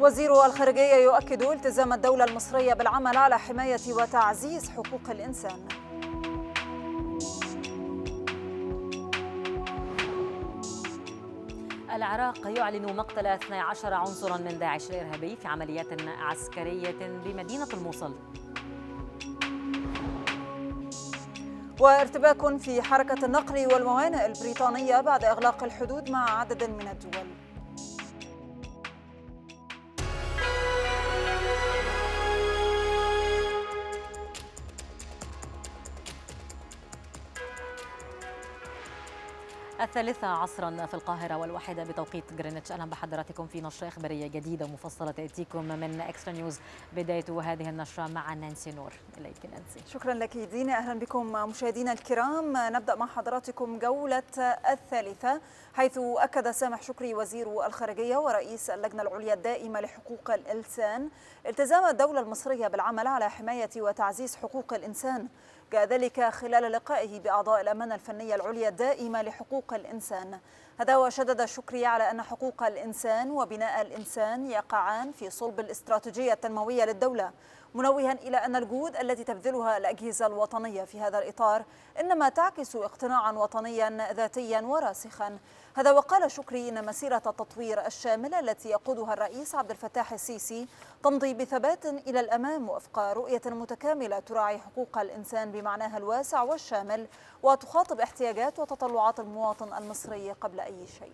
وزير الخارجية يؤكد التزام الدولة المصرية بالعمل على حماية وتعزيز حقوق الإنسان العراق يعلن مقتل 12 عنصرا من داعش الإرهابي في عمليات عسكرية بمدينة الموصل وارتباك في حركة النقل والموانئ البريطانية بعد إغلاق الحدود مع عدد من الدول الثالثة عصرا في القاهرة والواحدة بتوقيت جرينتش أهلا بحضراتكم في نشرة إخبارية جديدة مفصلة تأتيكم من إكسترا نيوز بداية هذه النشرة مع نانسي نور إليك نانسي شكرا لك دينا أهلا بكم مشاهدينا الكرام نبدأ مع حضراتكم جولة الثالثة حيث أكد سامح شكري وزير الخارجية ورئيس اللجنة العليا الدائمة لحقوق الإنسان التزام الدولة المصرية بالعمل على حماية وتعزيز حقوق الإنسان جاء ذلك خلال لقائه بأعضاء الأمانة الفنية العليا الدائمة لحقوق الإنسان هذا وشدد شكري على أن حقوق الإنسان وبناء الإنسان يقعان في صلب الاستراتيجية التنموية للدولة منوها إلى أن الجهود التي تبذلها الأجهزة الوطنية في هذا الإطار إنما تعكس اقتناعا وطنيا ذاتيا وراسخا هذا وقال شكري إن مسيرة التطوير الشاملة التي يقودها الرئيس عبد الفتاح السيسي تمضي بثبات إلى الأمام وفق رؤية متكاملة تراعي حقوق الإنسان بمعناها الواسع والشامل وتخاطب احتياجات وتطلعات المواطن المصري قبل أي شيء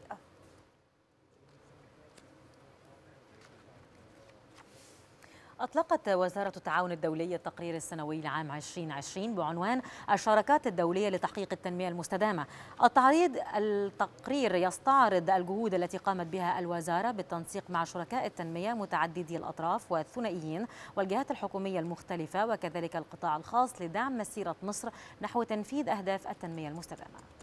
أطلقت وزارة التعاون الدولي التقرير السنوي لعام 2020 بعنوان الشراكات الدولية لتحقيق التنمية المستدامة. التعريض التقرير يستعرض الجهود التي قامت بها الوزارة بالتنسيق مع شركاء التنمية متعددي الأطراف والثنائيين والجهات الحكومية المختلفة وكذلك القطاع الخاص لدعم مسيرة مصر نحو تنفيذ أهداف التنمية المستدامة.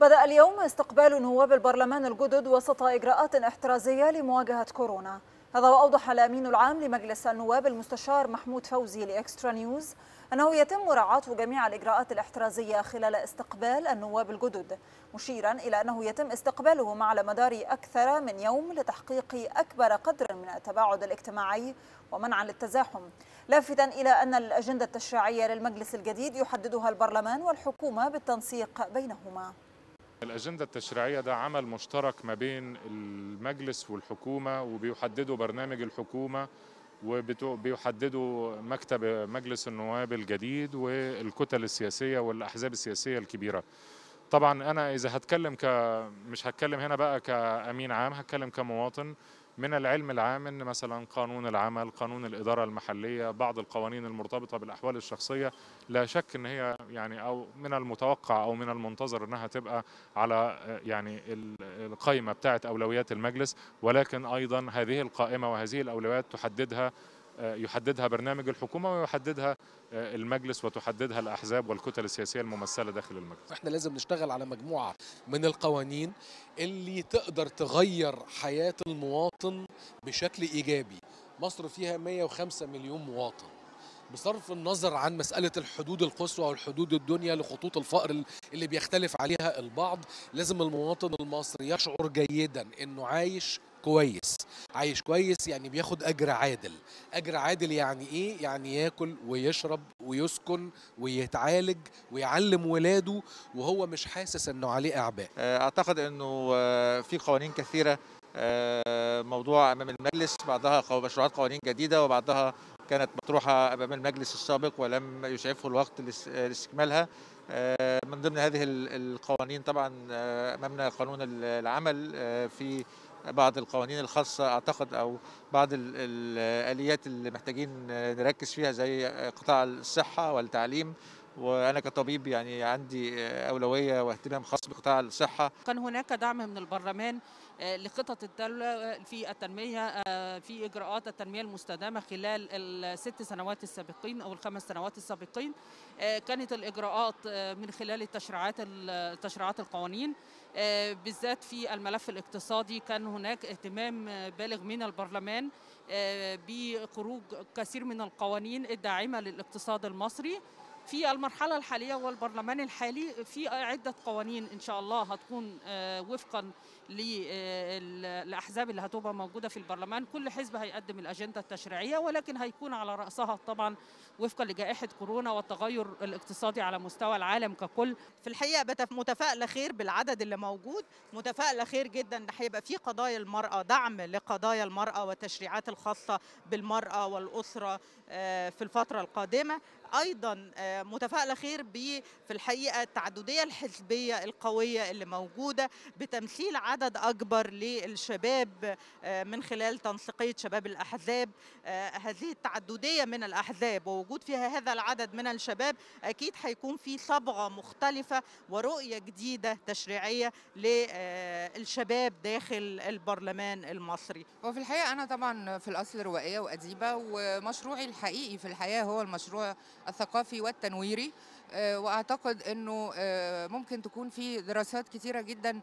بدأ اليوم استقبال نواب البرلمان الجدد وسط إجراءات احترازية لمواجهة كورونا هذا وأوضح الأمين العام لمجلس النواب المستشار محمود فوزي لإكسترا نيوز أنه يتم مراعاة جميع الإجراءات الاحترازية خلال استقبال النواب الجدد مشيرا إلى أنه يتم استقبالهم على مدار أكثر من يوم لتحقيق أكبر قدر من التباعد الاجتماعي ومنعا للتزاحم لافتا إلى أن الأجندة التشريعية للمجلس الجديد يحددها البرلمان والحكومة بالتنسيق بينهما الأجندة التشريعية ده عمل مشترك ما بين المجلس والحكومة وبيحددوا برنامج الحكومة وبيحددوا مكتب مجلس النواب الجديد والكتل السياسية والأحزاب السياسية الكبيرة طبعا أنا إذا هتكلم ك مش هتكلم هنا بقى كأمين عام هتكلم كمواطن من العلم العام ان مثلا قانون العمل، قانون الاداره المحليه، بعض القوانين المرتبطه بالاحوال الشخصيه لا شك ان هي يعني او من المتوقع او من المنتظر انها تبقى على يعني القائمه بتاعه اولويات المجلس ولكن ايضا هذه القائمه وهذه الاولويات تحددها آه، يحددها برنامج الحكومه ويحددها آه، المجلس وتحددها الاحزاب والكتل السياسيه الممثله داخل المجلس. احنا لازم نشتغل على مجموعه من القوانين اللي تقدر تغير حياه المواطن بشكل ايجابي. مصر فيها 105 مليون مواطن. بصرف النظر عن مسألة الحدود القصوى والحدود الدنيا لخطوط الفقر اللي بيختلف عليها البعض لازم المواطن المصري يشعر جيدا انه عايش كويس عايش كويس يعني بياخد اجر عادل اجر عادل يعني ايه يعني ياكل ويشرب ويسكن ويتعالج ويعلم ولاده وهو مش حاسس انه عليه اعباء آه، اعتقد انه آه، في قوانين كثيره آه، موضوع امام المجلس بعضها مشروعات قوانين جديده وبعضها كانت مطروحة أمام المجلس السابق ولم يسعفه الوقت آه، لاستكمالها آه، من ضمن هذه القوانين طبعا آه، أمامنا قانون العمل في بعض القوانين الخاصة أعتقد أو بعض الآليات اللي محتاجين نركز فيها زي قطاع الصحة والتعليم وانا كطبيب يعني عندي اولويه واهتمام خاص بقطاع الصحه كان هناك دعم من البرلمان آه، لخطط الدولة آه، في التنمية آه، في إجراءات التنمية المستدامة خلال الست سنوات السابقين أو الخمس سنوات السابقين كانت الإجراءات من خلال التشريعات التشريعات القوانين بالذات في الملف الاقتصادي كان هناك اهتمام بالغ من البرلمان بخروج كثير من القوانين الداعمة للاقتصاد المصري في المرحلة الحالية والبرلمان الحالي في عدة قوانين إن شاء الله هتكون وفقا للأحزاب آه، اللي هتبقى موجودة في البرلمان كل حزب هيقدم الأجندة التشريعية ولكن هيكون على رأسها طبعا وفقا لجائحة كورونا والتغير الاقتصادي على مستوى العالم ككل في الحقيقة متفائلة خير بالعدد اللي موجود متفائلة خير جدا ان هيبقى في قضايا المرأة دعم لقضايا المرأة والتشريعات الخاصة بالمرأة والأسرة آه، في الفترة القادمة ايضا آه، متفائله خير ب في الحقيقه التعدديه الحزبيه القويه اللي موجوده بتمثيل عدد اكبر للشباب آه، من خلال تنسيقيه شباب الاحزاب آه، هذه التعدديه من الاحزاب ووجود فيها هذا العدد من الشباب اكيد هيكون في صبغه مختلفه ورؤيه جديده تشريعيه للشباب داخل البرلمان المصري وفي الحقيقه انا طبعا في الاصل روائيه واديبه ومشروعي الحقيقي في الحياه هو المشروع الثقافي والتنويري آه، واعتقد انه آه، ممكن تكون في دراسات كثيره جدا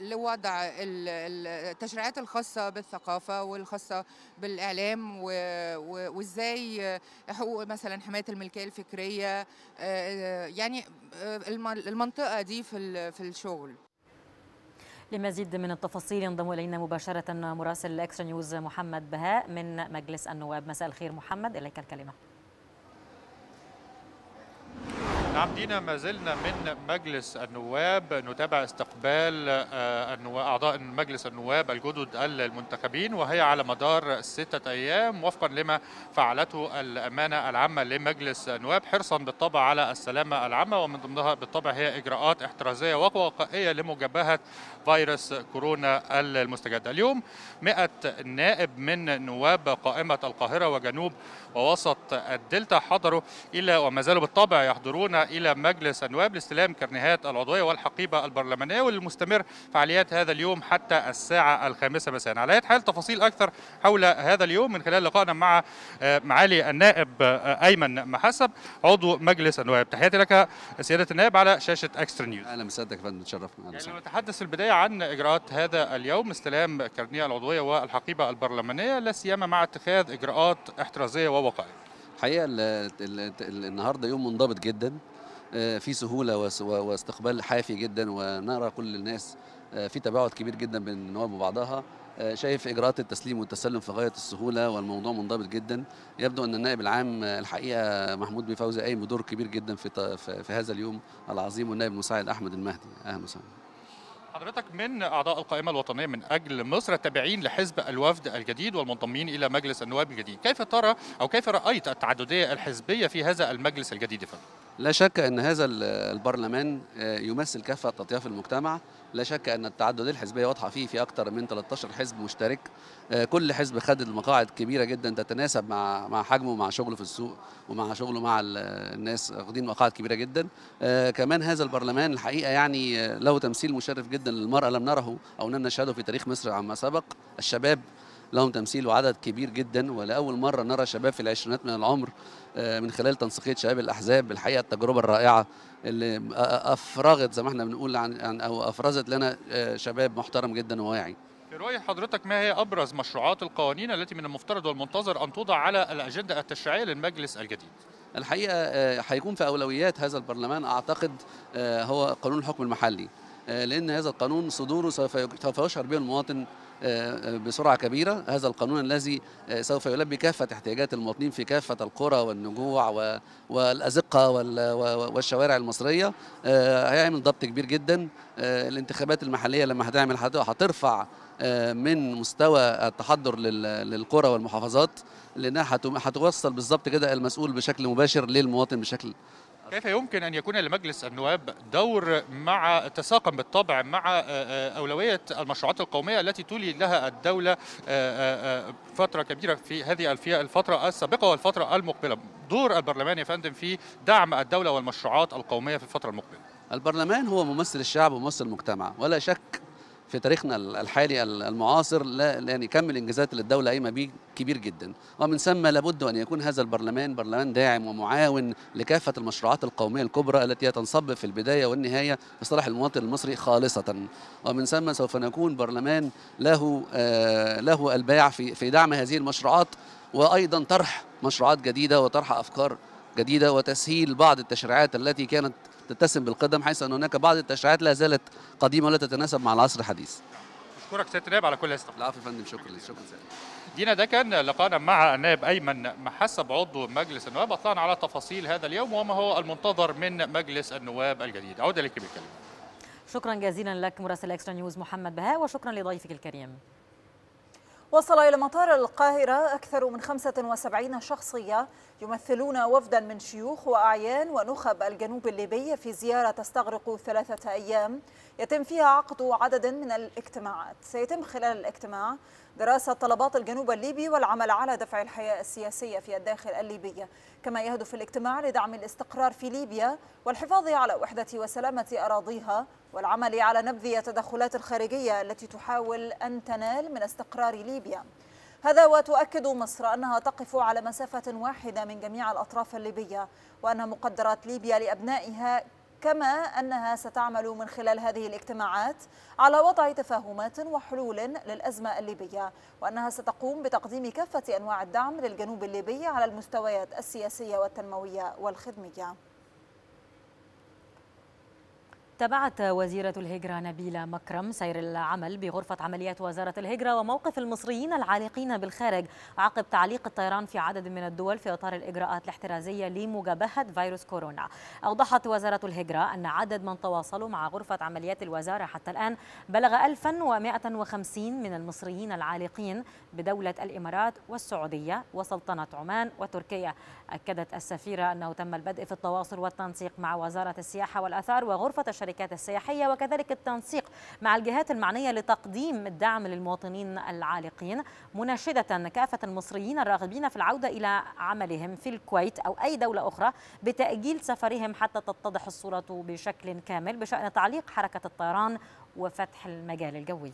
لوضع التشريعات الخاصه بالثقافه والخاصه بالاعلام وازاي آه، حقوق مثلا حمايه الملكيه الفكريه يعني المنطقه دي في الشغل لمزيد من التفاصيل ينضم الينا مباشره مراسل اكسترا نيوز محمد بهاء من مجلس النواب مساء الخير محمد اليك الكلمه نعم دينا ما زلنا من مجلس النواب نتابع استقبال آه، أعضاء مجلس النواب الجدد المنتخبين وهي على مدار ستة أيام وفقا لما فعلته الأمانة العامة لمجلس النواب حرصا بالطبع على السلامة العامة ومن ضمنها بالطبع هي إجراءات احترازية ووقائية لمجابهة فيروس كورونا المستجد اليوم 100 نائب من نواب قائمة القاهرة وجنوب ووسط الدلتا حضروا إلى وما زالوا بالطبع يحضرون إلى مجلس النواب لاستلام كرنيهات العضوية والحقيبة البرلمانية والمستمر فعاليات هذا اليوم حتى الساعة الخامسة مساء على أي حال تفاصيل أكثر حول هذا اليوم من خلال لقائنا مع آه، معالي النائب آه، أيمن محسب عضو مجلس النواب تحياتي لك سيادة النائب على شاشة أكسترا نيوز أهلا بسيادتك يا فندم تشرفنا يعني نتحدث في البداية عن إجراءات هذا اليوم استلام كرنية العضوية والحقيبة البرلمانية لا سيما مع اتخاذ إجراءات احترازية ووقائية الحقيقه النهارده يوم منضبط جدا آه، في سهوله واستقبال حافي جدا ونرى كل الناس آه، في تباعد كبير جدا بين النواب وبعضها آه، شايف اجراءات التسليم والتسلم في غايه السهوله والموضوع منضبط جدا يبدو ان النائب العام الحقيقه محمود بفوزي قايم بدور كبير جدا في في هذا اليوم العظيم والنائب المساعد احمد المهدي اهلا وسهلا حضرتك من اعضاء القائمه الوطنيه من اجل مصر التابعين لحزب الوفد الجديد والمنضمين الى مجلس النواب الجديد، كيف ترى او كيف رايت التعدديه الحزبيه في هذا المجلس الجديد فقط؟ لا شك ان هذا البرلمان آه، يمثل كافه اطياف المجتمع لا شك ان التعدديه الحزبيه واضحه فيه في اكثر من 13 حزب مشترك آه، كل حزب خد المقاعد كبيره جدا تتناسب مع مع حجمه ومع شغله في السوق ومع شغله مع الناس واخدين مقاعد كبيره جدا آه، كمان هذا البرلمان الحقيقه يعني آه، له تمثيل مشرف جدا للمراه لم نره او لم نشهده في تاريخ مصر عما سبق الشباب لهم تمثيل وعدد كبير جدا ولأول مرة نرى شباب في العشرينات من العمر آه، من خلال تنسيقية شباب الأحزاب الحقيقة التجربة الرائعة اللي أفرغت زي ما احنا بنقول عن أو أفرزت لنا آه، شباب محترم جدا وواعي في رأي حضرتك ما هي أبرز مشروعات القوانين التي من المفترض والمنتظر أن توضع على الأجندة التشريعية للمجلس الجديد؟ الحقيقة آه، هيكون في أولويات هذا البرلمان أعتقد هو قانون الحكم المحلي لأن هذا القانون صدوره سوف يشعر به المواطن بسرعة كبيرة هذا القانون الذي آه، سوف يلبي كافة احتياجات المواطنين في كافة القرى والنجوع والأزقة والشوارع المصرية آه، هيعمل ضبط كبير جدا آه، الانتخابات المحلية لما هتعمل هترفع من مستوى التحضر للقرى والمحافظات لأنها هتوصل بالظبط كده المسؤول بشكل مباشر للمواطن بشكل كيف يمكن أن يكون لمجلس النواب دور مع تساقم بالطبع مع آه، آه، أولوية المشروعات القومية التي تولي لها الدولة آه، فترة كبيرة في هذه الفترة السابقة والفترة المقبلة دور البرلمان يا فندم في دعم الدولة والمشروعات القومية في الفترة المقبلة البرلمان هو ممثل الشعب وممثل المجتمع ولا شك في تاريخنا الحالي المعاصر لا يعني كم الانجازات اللي الدوله قايمه بيه كبير جدا ومن ثم لابد ان يكون هذا البرلمان برلمان داعم ومعاون لكافه المشروعات القوميه الكبرى التي تنصب في البدايه والنهايه لصالح المواطن المصري خالصه ومن ثم سوف نكون برلمان له آه، له الباع في في دعم هذه المشروعات وايضا طرح مشروعات جديده وطرح افكار جديدة وتسهيل بعض التشريعات التي كانت تتسم بالقدم حيث أن هناك بعض التشريعات لا زالت قديمة ولا تتناسب مع العصر الحديث أشكرك سيد النائب على كل استقبال العفو يا فندم شكرا لك شكرا سيادة. دينا ده كان لقاءنا مع النائب ايمن محسب عضو مجلس النواب اطلعنا على تفاصيل هذا اليوم وما هو المنتظر من مجلس النواب الجديد عوده لك بالكلمه شكرا جزيلا لك مراسل اكسترا نيوز محمد بهاء وشكرا لضيفك الكريم وصل إلى مطار القاهرة أكثر من 75 شخصية يمثلون وفدا من شيوخ وأعيان ونخب الجنوب الليبي في زيارة تستغرق ثلاثة أيام يتم فيها عقد عدد من الاجتماعات سيتم خلال الاجتماع دراسة طلبات الجنوب الليبي والعمل على دفع الحياة السياسية في الداخل الليبي كما يهدف الاجتماع لدعم الاستقرار في ليبيا والحفاظ على وحدة وسلامة أراضيها والعمل على نبذ التدخلات الخارجية التي تحاول أن تنال من استقرار ليبيا هذا وتؤكد مصر أنها تقف على مسافة واحدة من جميع الأطراف الليبية وأن مقدرات ليبيا لأبنائها كما أنها ستعمل من خلال هذه الاجتماعات على وضع تفاهمات وحلول للأزمة الليبية وأنها ستقوم بتقديم كافة أنواع الدعم للجنوب الليبي على المستويات السياسية والتنموية والخدمية تابعت وزيرة الهجرة نبيلة مكرم سير العمل بغرفة عمليات وزارة الهجرة وموقف المصريين العالقين بالخارج عقب تعليق الطيران في عدد من الدول في إطار الإجراءات الاحترازية لمجابهة فيروس كورونا أوضحت وزارة الهجرة أن عدد من تواصلوا مع غرفة عمليات الوزارة حتى الآن بلغ 1150 من المصريين العالقين بدولة الإمارات والسعودية وسلطنة عمان وتركيا أكدت السفيرة أنه تم البدء في التواصل والتنسيق مع وزارة السياحة والأثار وغرفة الشركات الشركات السياحية وكذلك التنسيق مع الجهات المعنية لتقديم الدعم للمواطنين العالقين مناشدة كافة المصريين الراغبين في العودة إلى عملهم في الكويت أو أي دولة أخرى بتأجيل سفرهم حتى تتضح الصورة بشكل كامل بشأن تعليق حركة الطيران وفتح المجال الجوي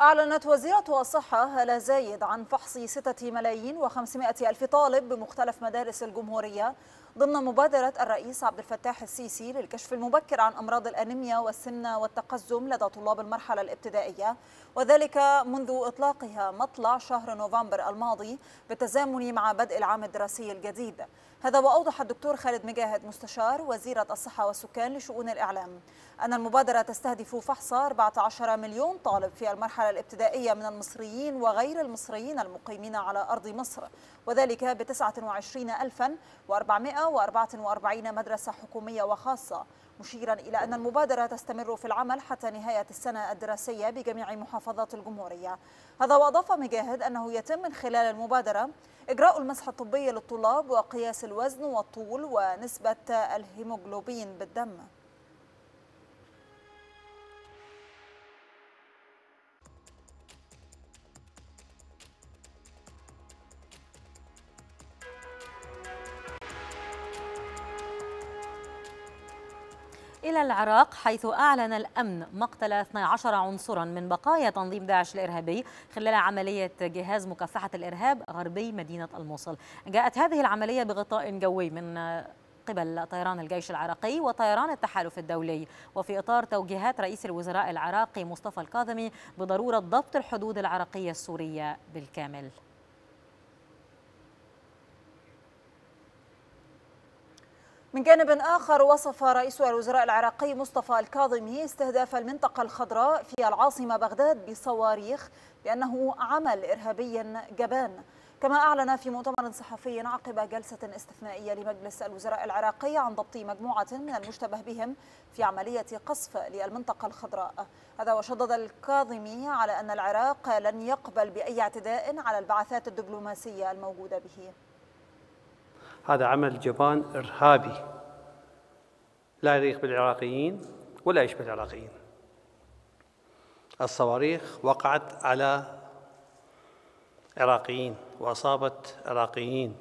أعلنت وزيرة الصحة هلا زايد عن فحص 6 ملايين و ألف طالب بمختلف مدارس الجمهورية ضمن مبادرة الرئيس عبد الفتاح السيسي للكشف المبكر عن أمراض الأنيميا والسمنة والتقزم لدى طلاب المرحلة الابتدائية وذلك منذ إطلاقها مطلع شهر نوفمبر الماضي بالتزامن مع بدء العام الدراسي الجديد هذا وأوضح الدكتور خالد مجاهد مستشار وزيرة الصحة والسكان لشؤون الإعلام أن المبادرة تستهدف فحص 14 مليون طالب في المرحلة الابتدائية من المصريين وغير المصريين المقيمين على أرض مصر وذلك ب 29444 مدرسة حكومية وخاصة مشيرا إلى أن المبادرة تستمر في العمل حتى نهاية السنة الدراسية بجميع محافظات الجمهورية هذا وأضاف مجاهد أنه يتم من خلال المبادرة إجراء المسح الطبي للطلاب وقياس الوزن والطول ونسبة الهيموجلوبين بالدم إلى العراق حيث أعلن الأمن مقتل 12 عنصرا من بقايا تنظيم داعش الإرهابي خلال عملية جهاز مكافحة الإرهاب غربي مدينة الموصل جاءت هذه العملية بغطاء جوي من قبل طيران الجيش العراقي وطيران التحالف الدولي وفي إطار توجيهات رئيس الوزراء العراقي مصطفى الكاظمي بضرورة ضبط الحدود العراقية السورية بالكامل من جانب آخر وصف رئيس الوزراء العراقي مصطفى الكاظمي استهداف المنطقة الخضراء في العاصمة بغداد بصواريخ بأنه عمل إرهابي جبان كما أعلن في مؤتمر صحفي عقب جلسة استثنائية لمجلس الوزراء العراقي عن ضبط مجموعة من المشتبه بهم في عملية قصف للمنطقة الخضراء هذا وشدد الكاظمي على أن العراق لن يقبل بأي اعتداء على البعثات الدبلوماسية الموجودة به هذا عمل جبان إرهابي لا يليق بالعراقيين ولا يشبه العراقيين الصواريخ وقعت على عراقيين وأصابت عراقيين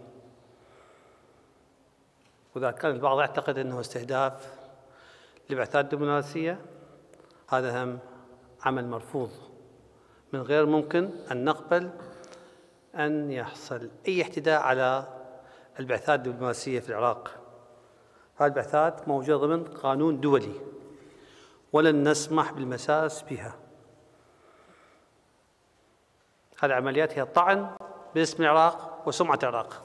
وإذا كان البعض يعتقد أنه استهداف لبعثات دبلوماسية هذا هم عمل مرفوض من غير ممكن أن نقبل أن يحصل أي اعتداء على البعثات الدبلوماسية في العراق هذه البعثات موجودة ضمن قانون دولي ولن نسمح بالمساس بها هذه العمليات هي طعن باسم العراق وسمعة العراق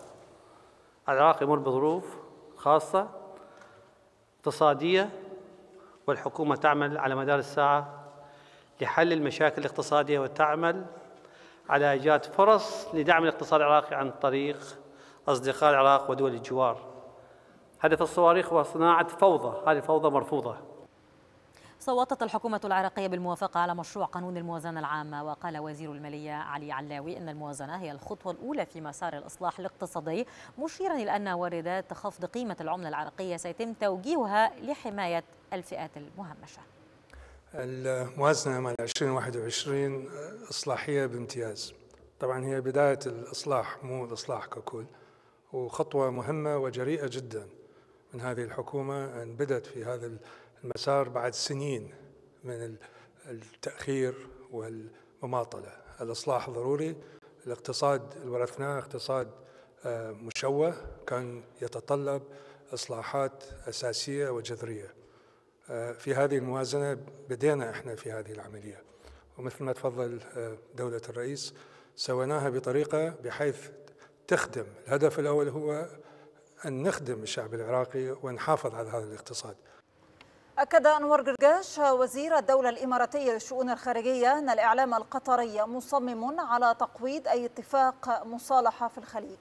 العراق يمر بظروف خاصة اقتصادية والحكومة تعمل على مدار الساعة لحل المشاكل الاقتصادية وتعمل على إيجاد فرص لدعم الاقتصاد العراقي عن طريق أصدقاء العراق ودول الجوار هدف الصواريخ هو صناعة فوضى هذه فوضى مرفوضة صوتت الحكومة العراقية بالموافقة على مشروع قانون الموازنة العامة وقال وزير المالية علي علاوي أن الموازنة هي الخطوة الأولى في مسار الإصلاح الاقتصادي مشيرا إلى أن واردات خفض قيمة العملة العراقية سيتم توجيهها لحماية الفئات المهمشة الموازنة مال 2021 إصلاحية بامتياز طبعا هي بداية الإصلاح مو الإصلاح ككل وخطوة مهمة وجريئة جدا من هذه الحكومة أن بدأت في هذا المسار بعد سنين من التأخير والمماطلة الإصلاح ضروري الاقتصاد اللي ورثناه اقتصاد آه، مشوه كان يتطلب اصلاحات اساسيه وجذريه. آه، في هذه الموازنه بدينا احنا في هذه العمليه ومثل ما تفضل آه، دوله الرئيس سويناها بطريقه بحيث تخدم الهدف الأول هو أن نخدم الشعب العراقي ونحافظ على هذا الاقتصاد أكد أنور قرقاش وزير الدولة الإماراتية للشؤون الخارجية أن الإعلام القطري مصمم على تقويض أي اتفاق مصالحة في الخليج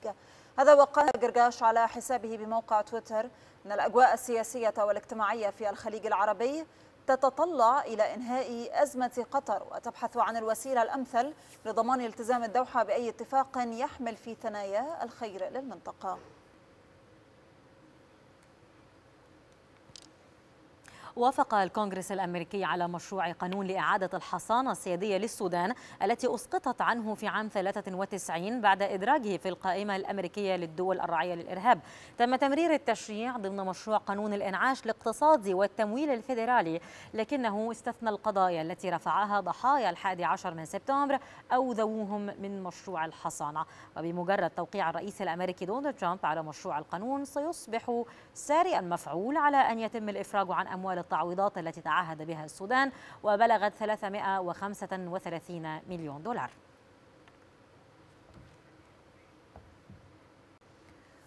هذا وقال قرقاش على حسابه بموقع تويتر أن الأجواء السياسية والاجتماعية في الخليج العربي تتطلع إلى إنهاء أزمة قطر وتبحث عن الوسيلة الأمثل لضمان التزام الدوحة بأي اتفاق يحمل في ثناياه الخير للمنطقة وافق الكونغرس الأمريكي على مشروع قانون لإعادة الحصانة السيادية للسودان التي أسقطت عنه في عام 93 بعد إدراجه في القائمة الأمريكية للدول الراعية للإرهاب تم تمرير التشريع ضمن مشروع قانون الإنعاش الاقتصادي والتمويل الفيدرالي لكنه استثنى القضايا التي رفعها ضحايا الحادي عشر من سبتمبر أو ذووهم من مشروع الحصانة وبمجرد توقيع الرئيس الأمريكي دونالد ترامب على مشروع القانون سيصبح سارئا مفعول على أن يتم الإفراج عن أموال التعويضات التي تعهد بها السودان وبلغت 335 مليون دولار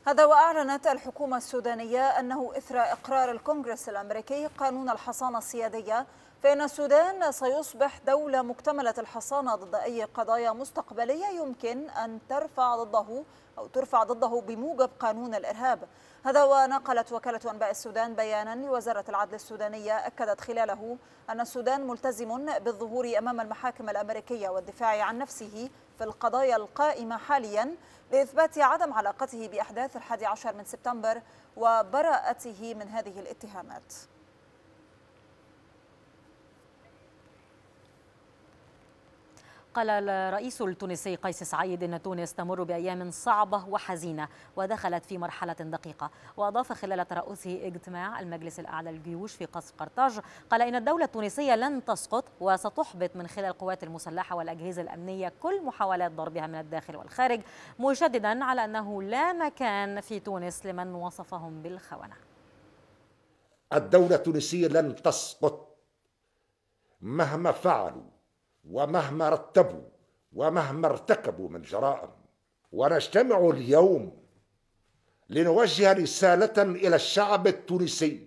هذا وأعلنت الحكومة السودانية أنه إثر إقرار الكونغرس الأمريكي قانون الحصانة السيادية فإن السودان سيصبح دولة مكتملة الحصانة ضد أي قضايا مستقبلية يمكن أن ترفع ضده أو ترفع ضده بموجب قانون الإرهاب هذا ونقلت وكالة أنباء السودان بيانا لوزارة العدل السودانية أكدت خلاله أن السودان ملتزم بالظهور أمام المحاكم الأمريكية والدفاع عن نفسه في القضايا القائمة حاليا لإثبات عدم علاقته بأحداث الحادي عشر من سبتمبر وبراءته من هذه الاتهامات قال الرئيس التونسي قيس سعيد أن تونس تمر بأيام صعبة وحزينة ودخلت في مرحلة دقيقة وأضاف خلال ترأسه اجتماع المجلس الأعلى للجيوش في قصر قرطاج قال إن الدولة التونسية لن تسقط وستحبط من خلال القوات المسلحة والأجهزة الأمنية كل محاولات ضربها من الداخل والخارج مشددا على أنه لا مكان في تونس لمن وصفهم بالخونة الدولة التونسية لن تسقط مهما فعلوا ومهما رتبوا ومهما ارتكبوا من جرائم ونجتمع اليوم لنوجه رسالة إلى الشعب التونسي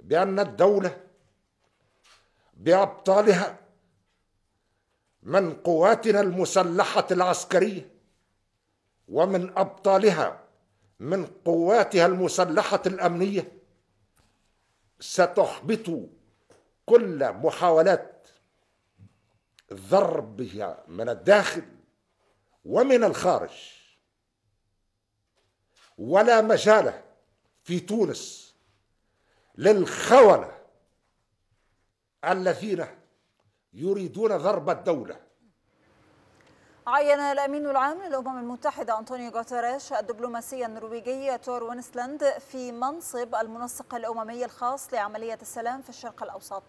بأن الدولة بأبطالها من قواتنا المسلحة العسكرية ومن أبطالها من قواتها المسلحة الأمنية ستحبط كل محاولات ضرب من الداخل ومن الخارج ولا مجال في تونس للخونة الذين يريدون ضرب الدولة عين الأمين العام للأمم المتحدة أنطونيو غوتيريش الدبلوماسي النرويجي تور وينسلاند في منصب المنسق الأممي الخاص لعملية السلام في الشرق الأوسط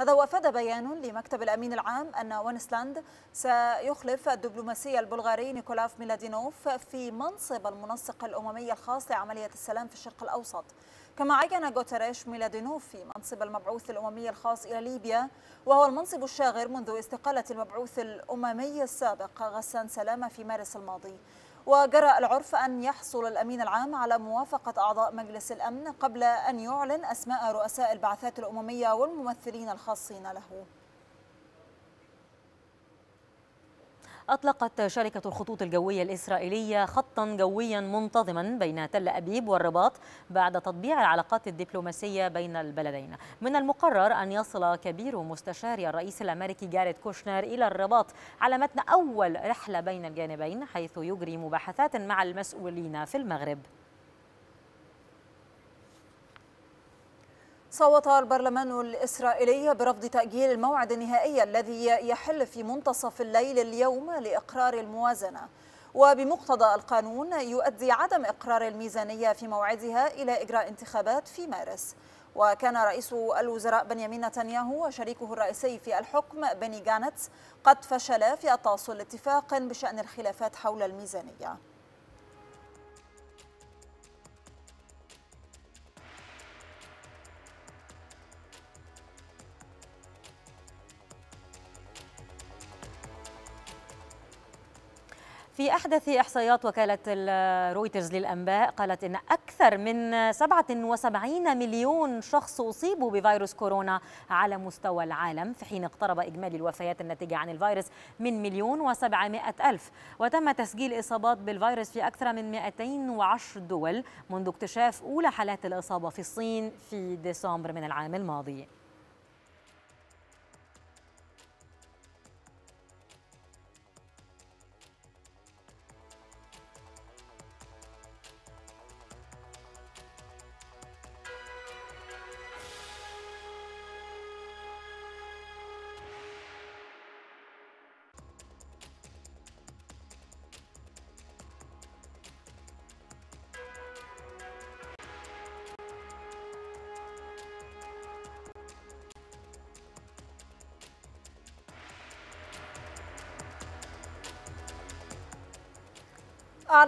هذا وافد بيان لمكتب الأمين العام أن وينسلاند سيخلف الدبلوماسي البلغاري نيكولاف ميلادينوف في منصب المنسق الأممي الخاص لعملية السلام في الشرق الأوسط كما عين غوتريش ميلادينو في منصب المبعوث الأممي الخاص إلى ليبيا وهو المنصب الشاغر منذ استقالة المبعوث الأممي السابق غسان سلامة في مارس الماضي وجرى العرف أن يحصل الأمين العام على موافقة أعضاء مجلس الأمن قبل أن يعلن أسماء رؤساء البعثات الأممية والممثلين الخاصين له أطلقت شركة الخطوط الجوية الإسرائيلية خطا جويا منتظما بين تل أبيب والرباط بعد تطبيع العلاقات الدبلوماسية بين البلدين من المقرر أن يصل كبير مستشاري الرئيس الأمريكي جاريد كوشنر إلى الرباط على متن أول رحلة بين الجانبين حيث يجري مباحثات مع المسؤولين في المغرب صوت البرلمان الإسرائيلي برفض تأجيل الموعد النهائي الذي يحل في منتصف الليل اليوم لإقرار الموازنة وبمقتضى القانون يؤدي عدم إقرار الميزانية في موعدها إلى إجراء انتخابات في مارس وكان رئيس الوزراء بنيامين نتنياهو وشريكه الرئيسي في الحكم بني جانتس قد فشلا في التوصل لاتفاق بشأن الخلافات حول الميزانية في أحدث إحصائيات وكالة رويترز للأنباء قالت إن أكثر من 77 مليون شخص أصيبوا بفيروس كورونا على مستوى العالم في حين اقترب إجمالي الوفيات الناتجة عن الفيروس من مليون و700 ألف وتم تسجيل إصابات بالفيروس في أكثر من 210 دول منذ اكتشاف أولى حالات الإصابة في الصين في ديسمبر من العام الماضي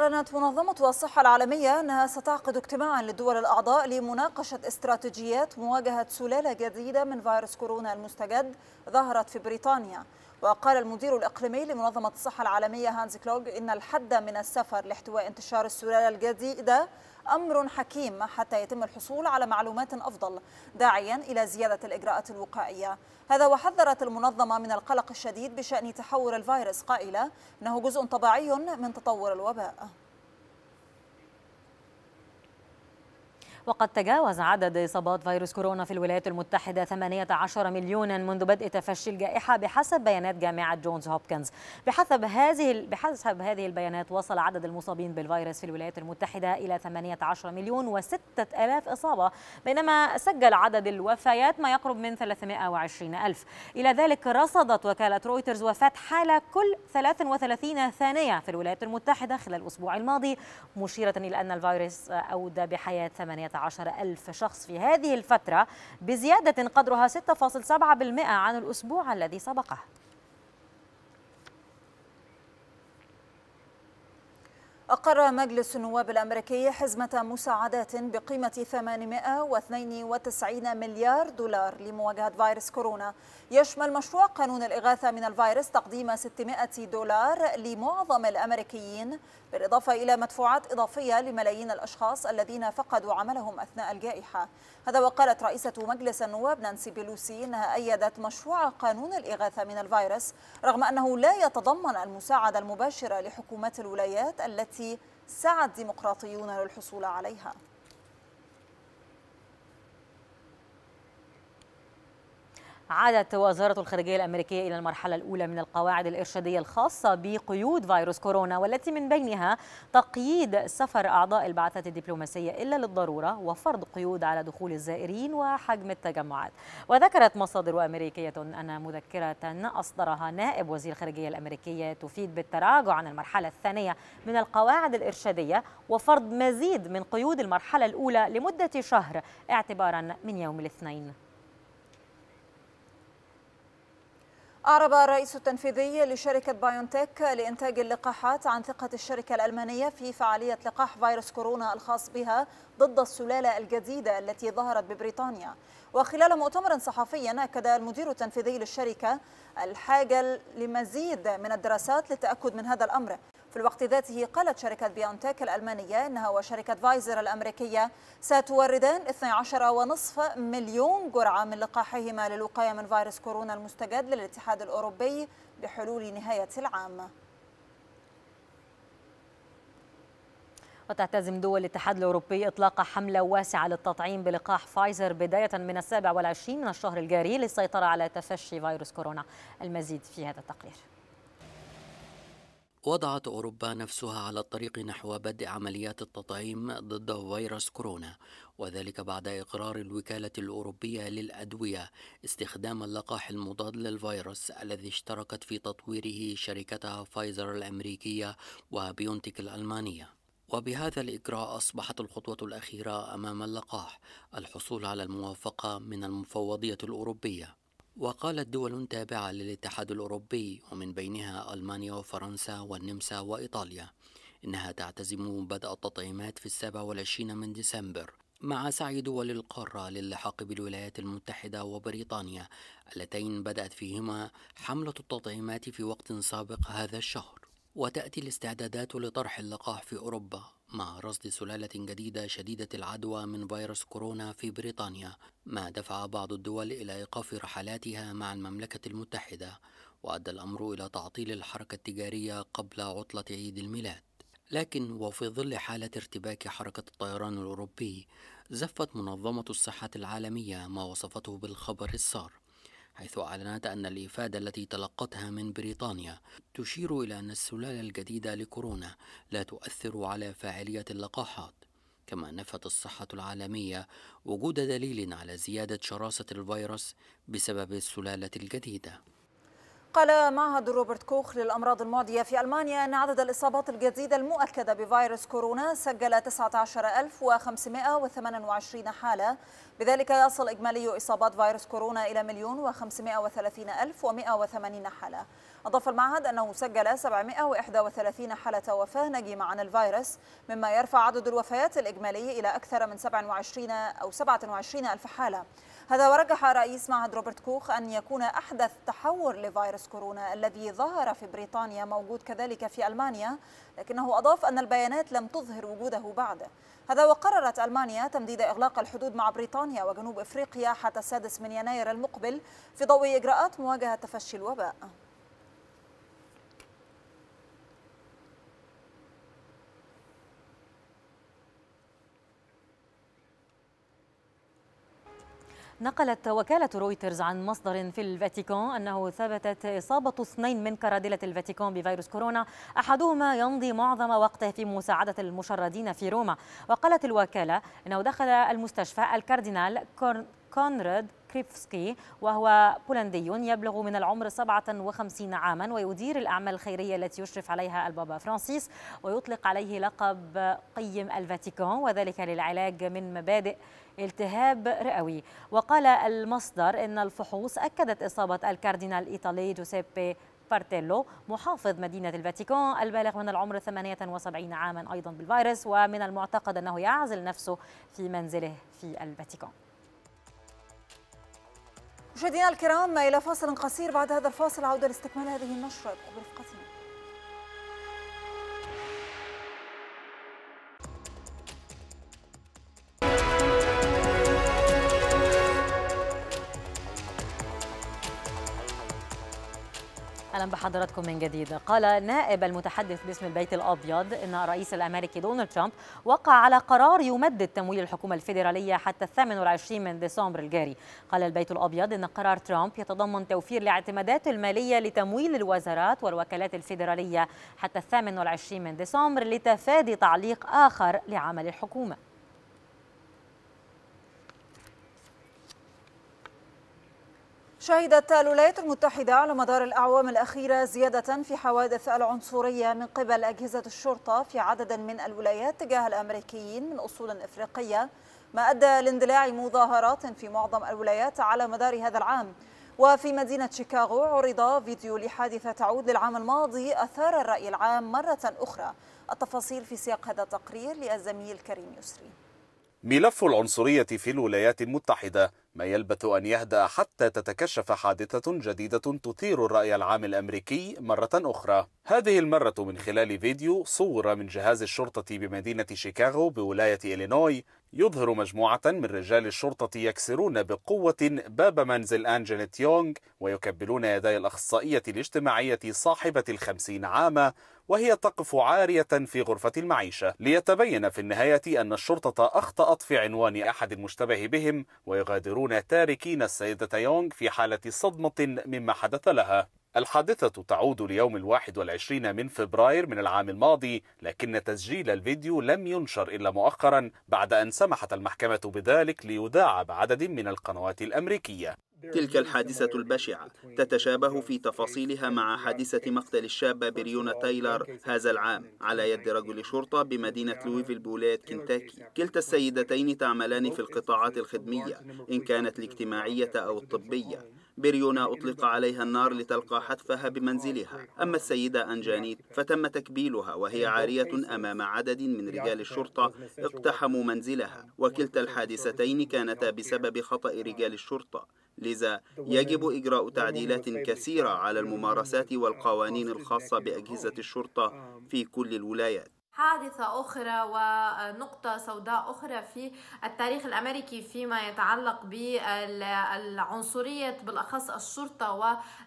أعلنت منظمة الصحة العالمية أنها ستعقد اجتماعا للدول الأعضاء لمناقشة استراتيجيات مواجهة سلالة جديدة من فيروس كورونا المستجد ظهرت في بريطانيا وقال المدير الإقليمي لمنظمة الصحة العالمية هانز كلوج إن الحد من السفر لاحتواء انتشار السلالة الجديدة أمر حكيم حتى يتم الحصول على معلومات أفضل داعيا إلى زيادة الإجراءات الوقائية هذا وحذرت المنظمة من القلق الشديد بشأن تحور الفيروس قائلة إنه جزء طبيعي من تطور الوباء وقد تجاوز عدد إصابات فيروس كورونا في الولايات المتحدة 18 مليونا منذ بدء تفشي الجائحة بحسب بيانات جامعة جونز هوبكنز بحسب هذه بحسب هذه البيانات وصل عدد المصابين بالفيروس في الولايات المتحدة إلى 18 مليون و6 ألاف إصابة بينما سجل عدد الوفيات ما يقرب من 320 ألف إلى ذلك رصدت وكالة رويترز وفاة حالة كل 33 ثانية في الولايات المتحدة خلال الأسبوع الماضي مشيرة إلى أن الفيروس أودى بحياة 18 عشر ألف شخص في هذه الفترة بزيادة قدرها 6.7% عن الأسبوع الذي سبقه أقر مجلس النواب الأمريكي حزمة مساعدات بقيمة 892 مليار دولار لمواجهة فيروس كورونا يشمل مشروع قانون الإغاثة من الفيروس تقديم 600 دولار لمعظم الأمريكيين بالإضافة إلى مدفوعات إضافية لملايين الأشخاص الذين فقدوا عملهم أثناء الجائحة هذا وقالت رئيسة مجلس النواب نانسي بيلوسي أنها أيدت مشروع قانون الإغاثة من الفيروس رغم أنه لا يتضمن المساعدة المباشرة لحكومات الولايات التي سعى الديمقراطيون للحصول عليها عادت وزارة الخارجية الأمريكية إلى المرحلة الأولى من القواعد الإرشادية الخاصة بقيود فيروس كورونا والتي من بينها تقييد سفر أعضاء البعثات الدبلوماسية إلا للضرورة وفرض قيود على دخول الزائرين وحجم التجمعات وذكرت مصادر أمريكية أن مذكرة أصدرها نائب وزير الخارجية الأمريكية تفيد بالتراجع عن المرحلة الثانية من القواعد الإرشادية وفرض مزيد من قيود المرحلة الأولى لمدة شهر اعتبارا من يوم الاثنين أعرب الرئيس التنفيذي لشركة بايونتك لإنتاج اللقاحات عن ثقة الشركة الألمانية في فعالية لقاح فيروس كورونا الخاص بها ضد السلالة الجديدة التي ظهرت ببريطانيا وخلال مؤتمر صحفي أكد المدير التنفيذي للشركة الحاجة لمزيد من الدراسات للتأكد من هذا الأمر في الوقت ذاته قالت شركة بيونتك الألمانية أنها وشركة فايزر الأمريكية ستوردان 12.5 مليون جرعة من لقاحهما للوقاية من فيروس كورونا المستجد للاتحاد الأوروبي بحلول نهاية العام وتعتزم دول الاتحاد الأوروبي إطلاق حملة واسعة للتطعيم بلقاح فايزر بداية من السابع والعشرين من الشهر الجاري للسيطرة على تفشي فيروس كورونا المزيد في هذا التقرير وضعت أوروبا نفسها على الطريق نحو بدء عمليات التطعيم ضد فيروس كورونا وذلك بعد إقرار الوكالة الأوروبية للأدوية استخدام اللقاح المضاد للفيروس الذي اشتركت في تطويره شركتها فايزر الأمريكية وبيونتك الألمانية وبهذا الإجراء أصبحت الخطوة الأخيرة أمام اللقاح الحصول على الموافقة من المفوضية الأوروبية وقالت دول تابعة للاتحاد الأوروبي ومن بينها ألمانيا وفرنسا والنمسا وإيطاليا إنها تعتزم بدء التطعيمات في السابع والعشرين من ديسمبر مع سعي دول القارة للحاق بالولايات المتحدة وبريطانيا اللتين بدأت فيهما حملة التطعيمات في وقت سابق هذا الشهر وتأتي الاستعدادات لطرح اللقاح في أوروبا مع رصد سلالة جديدة شديدة العدوى من فيروس كورونا في بريطانيا ما دفع بعض الدول إلى إيقاف رحلاتها مع المملكة المتحدة وأدى الأمر إلى تعطيل الحركة التجارية قبل عطلة عيد الميلاد لكن وفي ظل حالة ارتباك حركة الطيران الأوروبي زفت منظمة الصحة العالمية ما وصفته بالخبر السار حيث أعلنت أن الإفادة التي تلقتها من بريطانيا تشير إلى أن السلالة الجديدة لكورونا لا تؤثر على فاعلية اللقاحات كما نفت الصحة العالمية وجود دليل على زيادة شراسة الفيروس بسبب السلالة الجديدة قال معهد روبرت كوخ للأمراض المعدية في ألمانيا أن عدد الإصابات الجديدة المؤكدة بفيروس كورونا سجل 19528 حالة بذلك يصل إجمالي إصابات فيروس كورونا إلى مليون وخمسمائة وثلاثين ألف ومائة وثمانين حالة أضاف المعهد أنه سجل 731 حالة وفاة نجمة عن الفيروس مما يرفع عدد الوفيات الإجمالي إلى أكثر من 27 أو 27 ألف حالة هذا ورجح رئيس معهد روبرت كوخ أن يكون أحدث تحور لفيروس كورونا الذي ظهر في بريطانيا موجود كذلك في ألمانيا لكنه أضاف أن البيانات لم تظهر وجوده بعد هذا وقررت ألمانيا تمديد إغلاق الحدود مع بريطانيا وجنوب إفريقيا حتى السادس من يناير المقبل في ضوء إجراءات مواجهة تفشي الوباء نقلت وكالة رويترز عن مصدر في الفاتيكان أنه ثبتت إصابة اثنين من كرادلة الفاتيكان بفيروس كورونا أحدهما يمضي معظم وقته في مساعدة المشردين في روما وقالت الوكالة أنه دخل المستشفى الكاردينال كونراد كريفسكي وهو بولندي يبلغ من العمر 57 عاما ويدير الأعمال الخيرية التي يشرف عليها البابا فرانسيس ويطلق عليه لقب قيم الفاتيكان وذلك للعلاج من مبادئ التهاب رئوي وقال المصدر أن الفحوص أكدت إصابة الكاردينال الإيطالي جوسيبي بارتيلو محافظ مدينة الفاتيكان البالغ من العمر 78 عاما أيضا بالفيروس ومن المعتقد أنه يعزل نفسه في منزله في الفاتيكان مشاهدينا الكرام إلى فاصل قصير بعد هذا الفاصل عودة لاستكمال هذه النشرة برفقتنا أهلا بحضراتكم من جديد قال نائب المتحدث باسم البيت الأبيض إن الرئيس الأمريكي دونالد ترامب وقع على قرار يمدد تمويل الحكومة الفيدرالية حتى 28 من ديسمبر الجاري قال البيت الأبيض إن قرار ترامب يتضمن توفير الاعتمادات المالية لتمويل الوزارات والوكالات الفيدرالية حتى 28 من ديسمبر لتفادي تعليق آخر لعمل الحكومة شهدت الولايات المتحدة على مدار الأعوام الأخيرة زيادة في حوادث العنصرية من قبل أجهزة الشرطة في عدد من الولايات تجاه الأمريكيين من أصول إفريقية ما أدى لاندلاع مظاهرات في معظم الولايات على مدار هذا العام وفي مدينة شيكاغو عرض فيديو لحادثة تعود للعام الماضي أثار الرأي العام مرة أخرى التفاصيل في سياق هذا التقرير للزميل كريم يسري ملف العنصرية في الولايات المتحدة ما يلبث أن يهدأ حتى تتكشف حادثة جديدة تثير الرأي العام الأمريكي مرة أخرى هذه المرة من خلال فيديو صور من جهاز الشرطة بمدينة شيكاغو بولاية إلينوي يظهر مجموعة من رجال الشرطة يكسرون بقوة باب منزل أنجلت يونغ ويكبلون يدي الأخصائية الاجتماعية صاحبة الخمسين عاما وهي تقف عارية في غرفة المعيشة ليتبين في النهاية أن الشرطة أخطأت في عنوان أحد المشتبه بهم ويغادرون تاركين السيدة يونغ في حالة صدمة مما حدث لها الحادثة تعود ليوم الواحد والعشرين من فبراير من العام الماضي لكن تسجيل الفيديو لم ينشر إلا مؤخرا بعد أن سمحت المحكمة بذلك ليذاع بعدد من القنوات الأمريكية تلك الحادثة البشعة تتشابه في تفاصيلها مع حادثة مقتل الشابة بريونا تايلر هذا العام على يد رجل شرطة بمدينة لويفيل بولاية كنتاكي كلتا السيدتين تعملان في القطاعات الخدمية إن كانت الاجتماعية أو الطبية بريونا أطلق عليها النار لتلقى حتفها بمنزلها أما السيدة أنجانيت فتم تكبيلها وهي عارية أمام عدد من رجال الشرطة اقتحموا منزلها وكلتا الحادثتين كانتا بسبب خطأ رجال الشرطة لذا يجب إجراء تعديلات كثيرة على الممارسات والقوانين الخاصة بأجهزة الشرطة في كل الولايات حادثة أخرى ونقطة سوداء أخرى في التاريخ الأمريكي فيما يتعلق بالعنصرية بالأخص الشرطة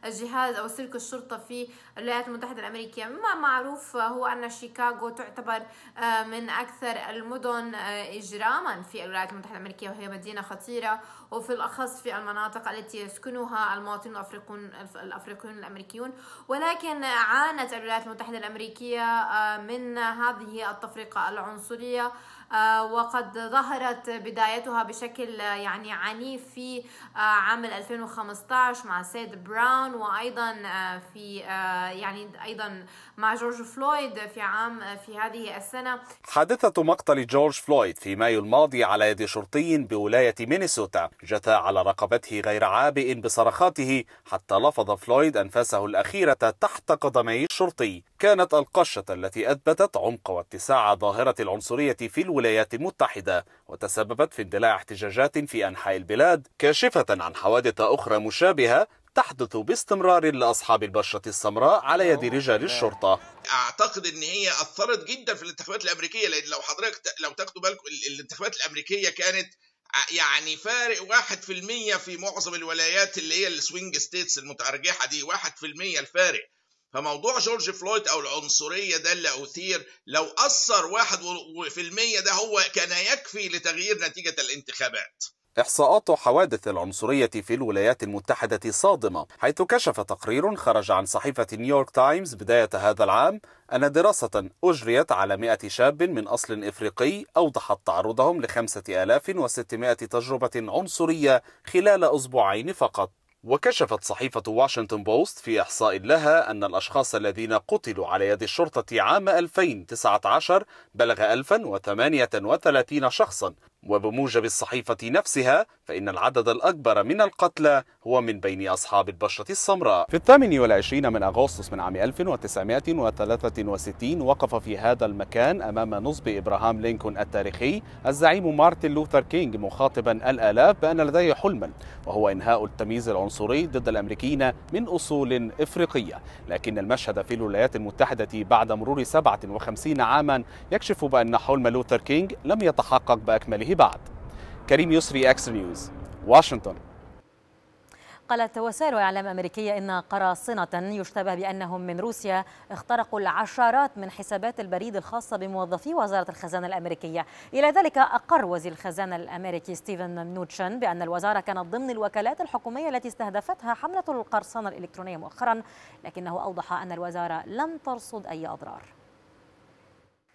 والجهاز أو سلك الشرطة في الولايات المتحدة الأمريكية مما معروف هو أن شيكاغو تعتبر من أكثر المدن إجراما في الولايات المتحدة الأمريكية وهي مدينة خطيرة وفي الأخص في المناطق التي يسكنها المواطنون الأفريقيون الأفريقيون الأمريكيون ولكن عانت الولايات المتحدة الأمريكية من هذا هذه التفرقة العنصرية آه، وقد ظهرت بدايتها بشكل آه، يعني عنيف في آه، عام 2015 مع سيد براون وأيضا في يعني أيضا مع جورج فلويد في عام في هذه السنة حادثة مقتل جورج فلويد في مايو الماضي على يد شرطي بولاية مينيسوتا جثى على رقبته غير عابئ بصرخاته حتى لفظ فلويد أنفاسه الأخيرة تحت قدمي الشرطي كانت القشة التي أثبتت عمق واتساع ظاهرة العنصرية في الولايات المتحدة وتسببت في اندلاع احتجاجات في أنحاء البلاد كاشفة عن حوادث أخرى مشابهة تحدث باستمرار لأصحاب البشرة السمراء على يد رجال الشرطة أعتقد أن هي أثرت جدا في الانتخابات الأمريكية لأن لو حضرتك لو تاخدوا بالكم الانتخابات الأمريكية كانت يعني فارق واحد في المية في معظم الولايات اللي هي السوينج ستيتس المتأرجحة دي واحد في المية الفارق فموضوع جورج فلويد او العنصريه ده اللي اثير لو اثر واحد في المية ده هو كان يكفي لتغيير نتيجه الانتخابات إحصاءات حوادث العنصرية في الولايات المتحدة صادمة، حيث كشف تقرير خرج عن صحيفة نيويورك تايمز بداية هذا العام أن دراسة أجريت على 100 شاب من أصل إفريقي أوضحت تعرضهم ل 5600 تجربة عنصرية خلال أسبوعين فقط. وكشفت صحيفة واشنطن بوست في إحصاء لها أن الأشخاص الذين قتلوا على يد الشرطة عام 2019 بلغ 1038 شخصا وبموجب الصحيفة نفسها فإن العدد الأكبر من القتلى هو من بين أصحاب البشرة السمراء في الثامن والعشرين من أغسطس من عام 1963 وقف في هذا المكان أمام نصب إبراهام لينكولن التاريخي الزعيم مارتن لوثر كينج مخاطبا الآلاف بأن لديه حلما وهو إنهاء التمييز العنصري ضد الأمريكيين من أصول إفريقية لكن المشهد في الولايات المتحدة بعد مرور 57 عاما يكشف بأن حلم لوثر كينج لم يتحقق بأكمله بعد كريم يسري اكس نيوز واشنطن قالت وسائل إعلام أمريكية إن قراصنة يشتبه بأنهم من روسيا اخترقوا العشرات من حسابات البريد الخاصة بموظفي وزارة الخزانة الأمريكية إلى ذلك أقر وزير الخزانة الأمريكي ستيفن نوتشن بأن الوزارة كانت ضمن الوكالات الحكومية التي استهدفتها حملة القرصنة الإلكترونية مؤخرا لكنه أوضح أن الوزارة لم ترصد أي أضرار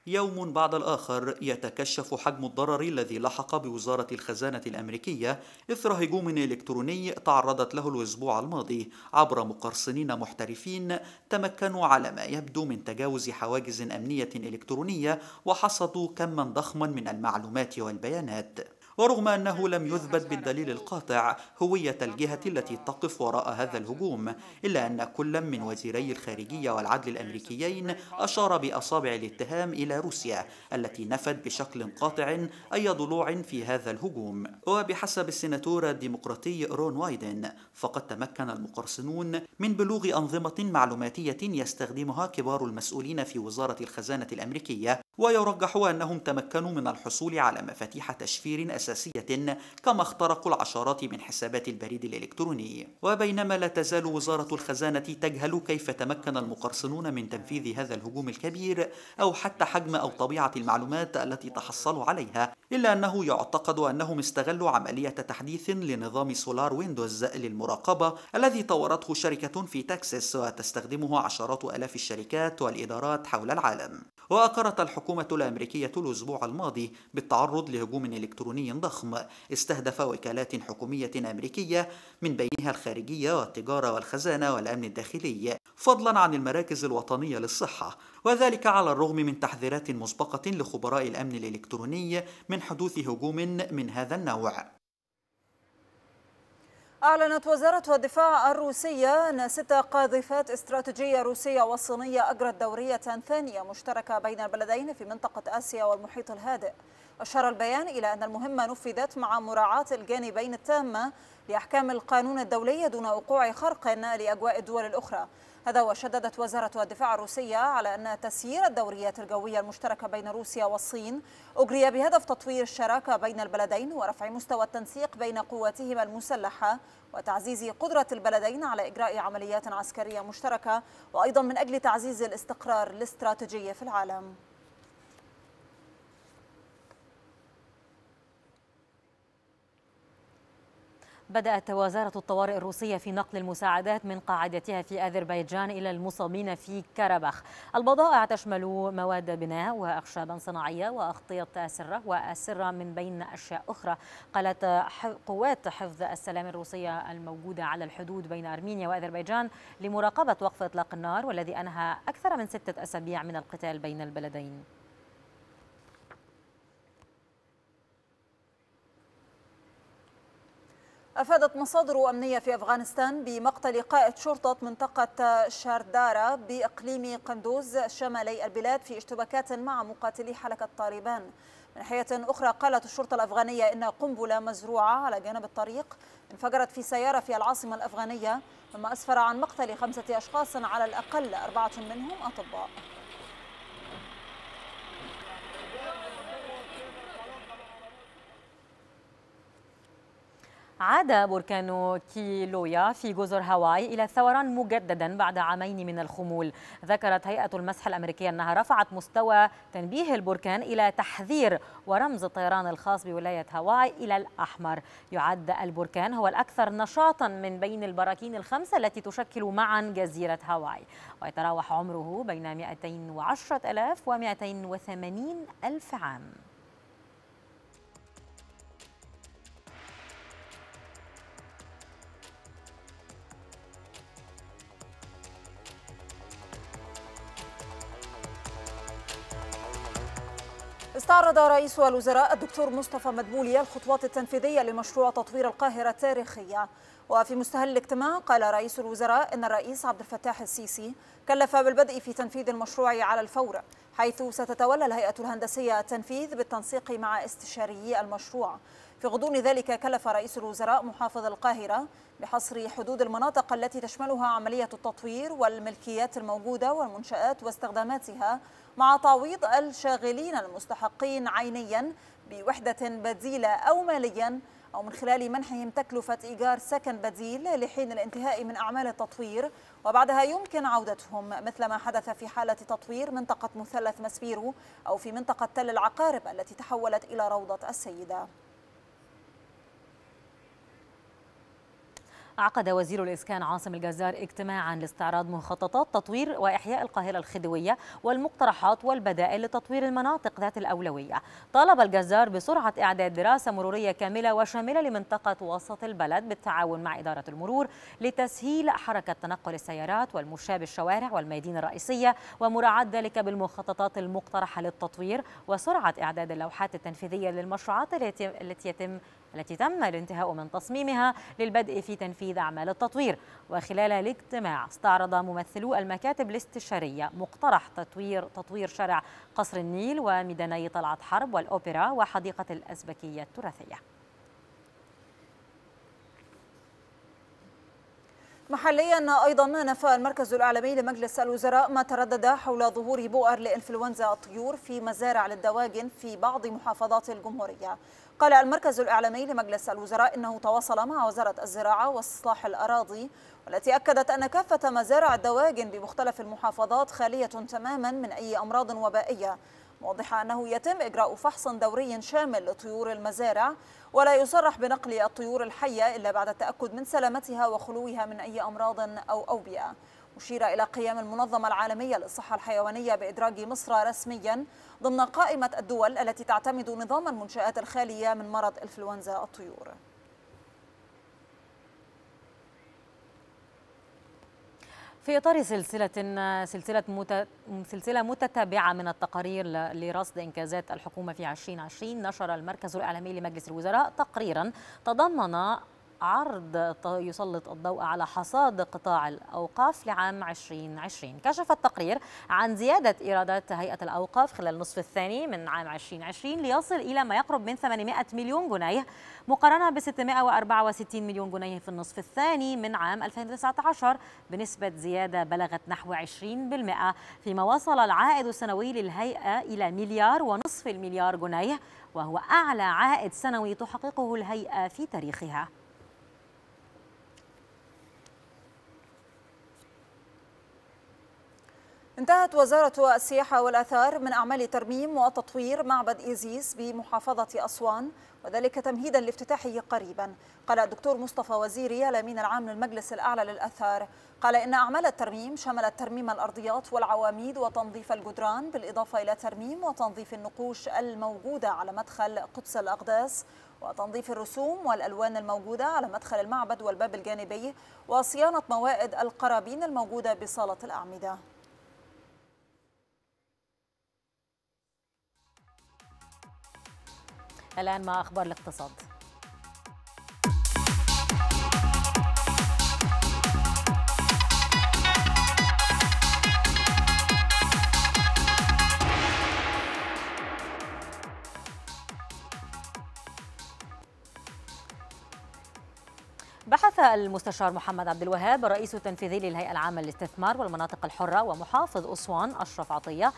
يوم بعد الآخر يتكشف حجم الضرر الذي لحق بوزارة الخزانة الأمريكية إثر هجوم إلكتروني تعرضت له الأسبوع الماضي عبر مقرصنين محترفين تمكنوا على ما يبدو من تجاوز حواجز أمنية إلكترونية وحصدوا كما ضخما من المعلومات والبيانات ورغم أنه لم يثبت بالدليل القاطع هوية الجهة التي تقف وراء هذا الهجوم إلا أن كل من وزيري الخارجية والعدل الأمريكيين أشار بأصابع الاتهام إلى روسيا التي نفت بشكل قاطع أي ضلوع في هذا الهجوم وبحسب السيناتور الديمقراطي رون وايدن فقد تمكن المقرصنون من بلوغ أنظمة معلوماتية يستخدمها كبار المسؤولين في وزارة الخزانة الأمريكية ويرجح أنهم تمكنوا من الحصول على مفاتيح تشفير أساسية كما اخترقوا العشرات من حسابات البريد الإلكتروني وبينما لا تزال وزارة الخزانة تجهل كيف تمكن المقرصنون من تنفيذ هذا الهجوم الكبير أو حتى حجم أو طبيعة المعلومات التي تحصلوا عليها إلا أنه يعتقد أنهم استغلوا عملية تحديث لنظام سولار ويندوز للمراقبة الذي طورته شركة في تكساس وتستخدمه عشرات ألاف الشركات والإدارات حول العالم وأقرت الحكومة الحكومة الأمريكية الأسبوع الماضي بالتعرض لهجوم إلكتروني ضخم استهدف وكالات حكومية أمريكية من بينها الخارجية والتجارة والخزانة والأمن الداخلي فضلا عن المراكز الوطنية للصحة وذلك على الرغم من تحذيرات مسبقة لخبراء الأمن الإلكتروني من حدوث هجوم من هذا النوع أعلنت وزارة الدفاع الروسية أن ست قاذفات استراتيجية روسية وصينية أجرت دورية ثانية مشتركة بين البلدين في منطقة آسيا والمحيط الهادئ أشار البيان إلى أن المهمة نفذت مع مراعاة الجانبين التامة لأحكام القانون الدولي دون وقوع خرق لأجواء الدول الأخرى هذا وشددت وزارة الدفاع الروسية على أن تسيير الدوريات الجوية المشتركة بين روسيا والصين أجري بهدف تطوير الشراكة بين البلدين ورفع مستوى التنسيق بين قواتهما المسلحة وتعزيز قدرة البلدين على إجراء عمليات عسكرية مشتركة وأيضا من أجل تعزيز الاستقرار الاستراتيجي في العالم بدأت وزارة الطوارئ الروسية في نقل المساعدات من قاعدتها في أذربيجان إلى المصابين في كربخ البضائع تشمل مواد بناء وأخشابا صناعية وأغطية أسرة وأسرة من بين أشياء أخرى قالت قوات حفظ السلام الروسية الموجودة على الحدود بين أرمينيا وأذربيجان لمراقبة وقف إطلاق النار والذي أنهى أكثر من ستة أسابيع من القتال بين البلدين أفادت مصادر أمنية في أفغانستان بمقتل قائد شرطة منطقة شاردارا بإقليم قندوز شمالي البلاد في اشتباكات مع مقاتلي حلقة طالبان من ناحية أخرى قالت الشرطة الأفغانية إن قنبلة مزروعة على جانب الطريق انفجرت في سيارة في العاصمة الأفغانية مما أسفر عن مقتل خمسة أشخاص على الأقل أربعة منهم أطباء عاد بركان كيلويا في جزر هاواي إلى الثوران مجددا بعد عامين من الخمول ذكرت هيئة المسح الأمريكية أنها رفعت مستوى تنبيه البركان إلى تحذير ورمز الطيران الخاص بولاية هاواي إلى الأحمر يعد البركان هو الأكثر نشاطا من بين البراكين الخمسة التي تشكل معا جزيرة هاواي ويتراوح عمره بين 210 ألاف و 280 ألف عام استعرض رئيس الوزراء الدكتور مصطفى مدبولي الخطوات التنفيذية لمشروع تطوير القاهرة التاريخية وفي مستهل الاجتماع قال رئيس الوزراء أن الرئيس عبد الفتاح السيسي كلف بالبدء في تنفيذ المشروع على الفور حيث ستتولى الهيئة الهندسية التنفيذ بالتنسيق مع استشاريي المشروع في غضون ذلك كلف رئيس الوزراء محافظ القاهرة بحصر حدود المناطق التي تشملها عملية التطوير والملكيات الموجودة والمنشآت واستخداماتها مع تعويض الشاغلين المستحقين عينيا بوحدة بديلة أو ماليا أو من خلال منحهم تكلفة إيجار سكن بديل لحين الانتهاء من أعمال التطوير وبعدها يمكن عودتهم مثل ما حدث في حالة تطوير منطقة مثلث مسفيرو أو في منطقة تل العقارب التي تحولت إلى روضة السيدة عقد وزير الإسكان عاصم الجزار اجتماعا لاستعراض مخططات تطوير وإحياء القاهرة الخديوية والمقترحات والبدائل لتطوير المناطق ذات الأولوية طالب الجزار بسرعة إعداد دراسة مرورية كاملة وشاملة لمنطقة وسط البلد بالتعاون مع إدارة المرور لتسهيل حركة تنقل السيارات والمشاة بالشوارع والميادين الرئيسية ومراعاة ذلك بالمخططات المقترحة للتطوير وسرعة إعداد اللوحات التنفيذية للمشروعات التي يتم التي تم الانتهاء من تصميمها للبدء في تنفيذ أعمال التطوير وخلال الاجتماع استعرض ممثلو المكاتب الاستشارية مقترح تطوير تطوير شارع قصر النيل وميداني طلعت حرب والأوبرا وحديقة الأزبكية التراثية محليا ايضا نفى المركز الاعلامي لمجلس الوزراء ما تردد حول ظهور بؤر لانفلونزا الطيور في مزارع للدواجن في بعض محافظات الجمهوريه قال المركز الإعلامي لمجلس الوزراء إنه تواصل مع وزارة الزراعة وإصلاح الأراضي والتي أكدت أن كافة مزارع الدواجن بمختلف المحافظات خالية تماما من أي أمراض وبائية موضحة أنه يتم إجراء فحص دوري شامل لطيور المزارع ولا يصرح بنقل الطيور الحية إلا بعد التأكد من سلامتها وخلوها من أي أمراض أو أوبئة مشيرة إلى قيام المنظمة العالمية للصحة الحيوانية بإدراج مصر رسميا ضمن قائمة الدول التي تعتمد نظام المنشآت الخالية من مرض إنفلونزا الطيور في اطار سلسله سلسله سلسله متتابعه من التقارير لرصد انجازات الحكومه في 2020 نشر المركز الاعلامي لمجلس الوزراء تقريرا تضمن عرض يسلط الضوء على حصاد قطاع الأوقاف لعام 2020 كشف التقرير عن زيادة إيرادات هيئة الأوقاف خلال النصف الثاني من عام 2020 ليصل إلى ما يقرب من 800 مليون جنيه مقارنة ب 664 مليون جنيه في النصف الثاني من عام 2019 بنسبة زيادة بلغت نحو 20% فيما وصل العائد السنوي للهيئة إلى مليار ونصف المليار جنيه وهو أعلى عائد سنوي تحققه الهيئة في تاريخها انتهت وزارة السياحة والآثار من أعمال ترميم وتطوير معبد إيزيس بمحافظة أسوان وذلك تمهيدا لافتتاحه قريبا قال الدكتور مصطفى وزيري الأمين العام للمجلس الأعلى للآثار قال إن أعمال الترميم شملت ترميم الأرضيات والعواميد وتنظيف الجدران بالإضافة إلى ترميم وتنظيف النقوش الموجودة على مدخل قدس الأقداس وتنظيف الرسوم والألوان الموجودة على مدخل المعبد والباب الجانبي وصيانة موائد القرابين الموجودة بصالة الأعمدة الآن مع أخبار الاقتصاد بحث المستشار محمد عبد الوهاب الرئيس التنفيذي للهيئة العامة للاستثمار والمناطق الحرة ومحافظ أسوان أشرف عطية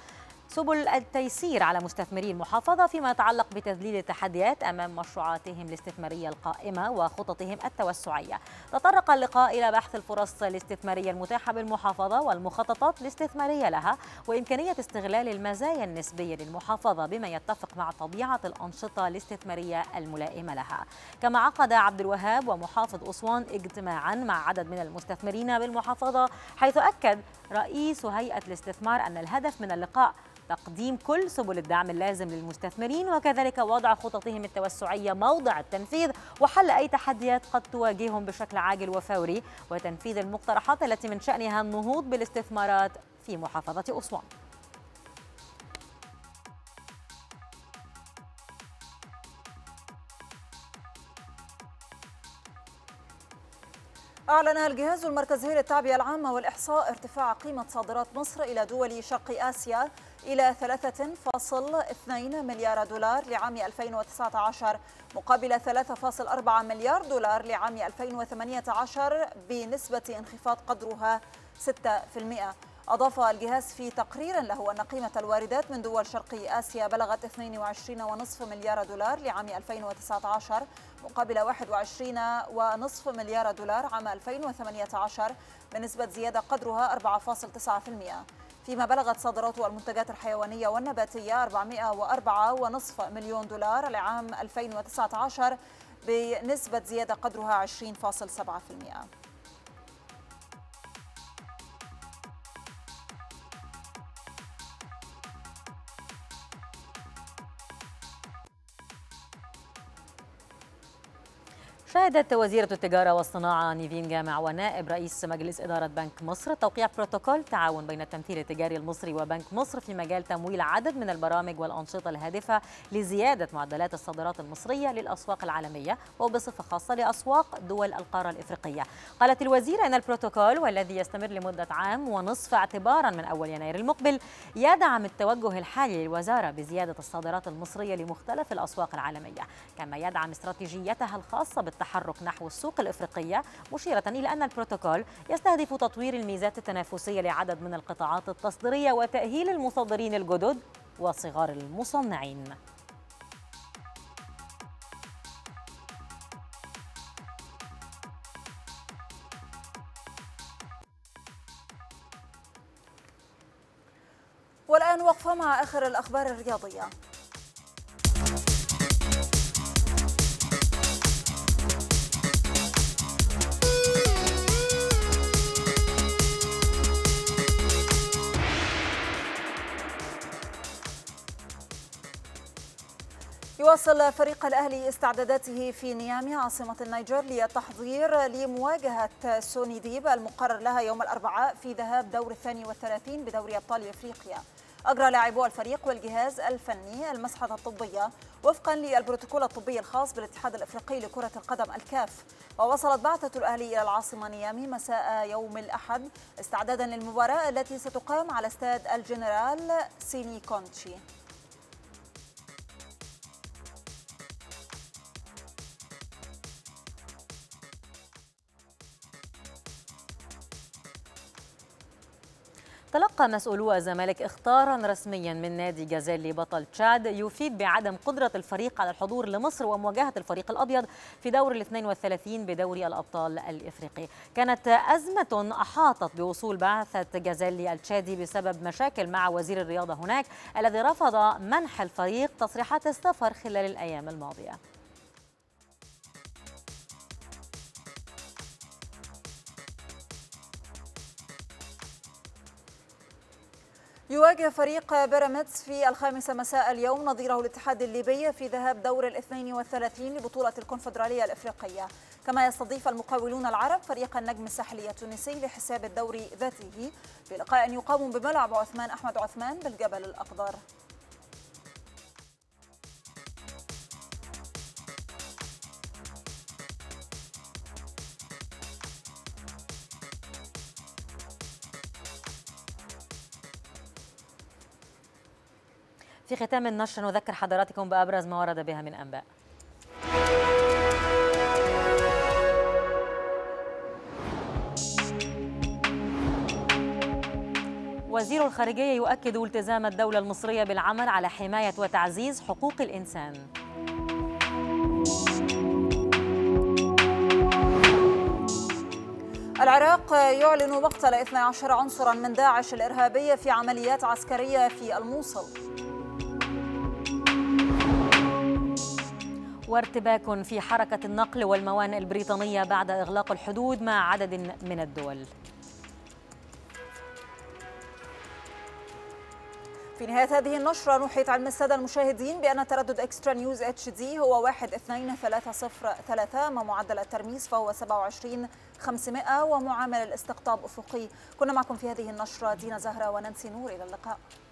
سبل التيسير على مستثمري المحافظة فيما يتعلق بتذليل التحديات أمام مشروعاتهم الاستثمارية القائمة وخططهم التوسعية تطرق اللقاء إلى بحث الفرص الاستثمارية المتاحة بالمحافظة والمخططات الاستثمارية لها وإمكانية استغلال المزايا النسبية للمحافظة بما يتفق مع طبيعة الأنشطة الاستثمارية الملائمة لها كما عقد عبد الوهاب ومحافظ أسوان اجتماعا مع عدد من المستثمرين بالمحافظة حيث أكد رئيس هيئة الاستثمار أن الهدف من اللقاء تقديم كل سبل الدعم اللازم للمستثمرين وكذلك وضع خططهم التوسعية موضع التنفيذ وحل أي تحديات قد تواجههم بشكل عاجل وفوري وتنفيذ المقترحات التي من شأنها النهوض بالاستثمارات في محافظة أسوان أعلن الجهاز المركزي للتعبئة العامة والإحصاء ارتفاع قيمة صادرات مصر إلى دول شرق آسيا إلى 3.2 مليار دولار لعام 2019 مقابل 3.4 مليار دولار لعام 2018 بنسبة انخفاض قدرها 6%. أضاف الجهاز في تقرير له أن قيمة الواردات من دول شرق آسيا بلغت 22.5 مليار دولار لعام 2019 مقابل 21.5 مليار دولار عام 2018 بنسبة زيادة قدرها 4.9%. فيما بلغت صادرات المنتجات الحيوانية والنباتية 404.5 مليون دولار لعام 2019 بنسبة زيادة قدرها 20.7% شهدت وزيرة التجارة والصناعة نيفين جامع ونائب رئيس مجلس إدارة بنك مصر توقيع بروتوكول تعاون بين التمثيل التجاري المصري وبنك مصر في مجال تمويل عدد من البرامج والأنشطة الهادفة لزيادة معدلات الصادرات المصرية للأسواق العالمية وبصفة خاصة لأسواق دول القارة الإفريقية. قالت الوزيرة أن البروتوكول والذي يستمر لمدة عام ونصف اعتبارا من أول يناير المقبل يدعم التوجه الحالي للوزارة بزيادة الصادرات المصرية لمختلف الأسواق العالمية كما يدعم استراتيجيتها الخاصة بالتحرك التحرك نحو السوق الإفريقية مشيرة إلى أن البروتوكول يستهدف تطوير الميزات التنافسية لعدد من القطاعات التصديرية وتأهيل المصدرين الجدد وصغار المصنعين والآن وقفة مع آخر الأخبار الرياضية يواصل فريق الأهلي استعداداته في نيامي عاصمة النيجر للتحضير لمواجهة سوني ديب المقرر لها يوم الأربعاء في ذهاب دور الثاني والثلاثين بدوري أبطال إفريقيا أجرى لاعبو الفريق والجهاز الفني المسحة الطبية وفقا للبروتوكول الطبي الخاص بالاتحاد الإفريقي لكرة القدم الكاف ووصلت بعثة الأهلي إلى العاصمة نيامي مساء يوم الأحد استعدادا للمباراة التي ستقام على استاد الجنرال سيني كونتشي تلقى مسؤولو الزمالك اختارا رسميا من نادي جازيلي بطل تشاد يفيد بعدم قدرة الفريق على الحضور لمصر ومواجهة الفريق الأبيض في دور ال 32 بدوري الأبطال الإفريقي كانت أزمة أحاطت بوصول بعثة جازيلي التشادي بسبب مشاكل مع وزير الرياضة هناك الذي رفض منح الفريق تصريحات السفر خلال الأيام الماضية يواجه فريق بيراميدز في الخامسة مساء اليوم نظيره الاتحاد الليبي في ذهاب دور ال 32 لبطولة الكونفدرالية الإفريقية كما يستضيف المقاولون العرب فريق النجم الساحلي التونسي لحساب الدوري ذاته في لقاء يقام بملعب عثمان أحمد عثمان بالجبل الأخضر في ختام النشر نذكر حضراتكم بأبرز ما ورد بها من أنباء وزير الخارجية يؤكد التزام الدولة المصرية بالعمل على حماية وتعزيز حقوق الإنسان العراق يعلن مقتل 12 عنصرا من داعش الإرهابية في عمليات عسكرية في الموصل وارتباك في حركة النقل والموانئ البريطانية بعد إغلاق الحدود مع عدد من الدول في نهاية هذه النشرة نحيط علم السادة المشاهدين بأن تردد إكسترا نيوز اتش دي هو 1 2 3 0 3 ما معدل الترميز فهو 27 500 ومعامل الاستقطاب أفقي كنا معكم في هذه النشرة دينا زهرة ونانسي نور إلى اللقاء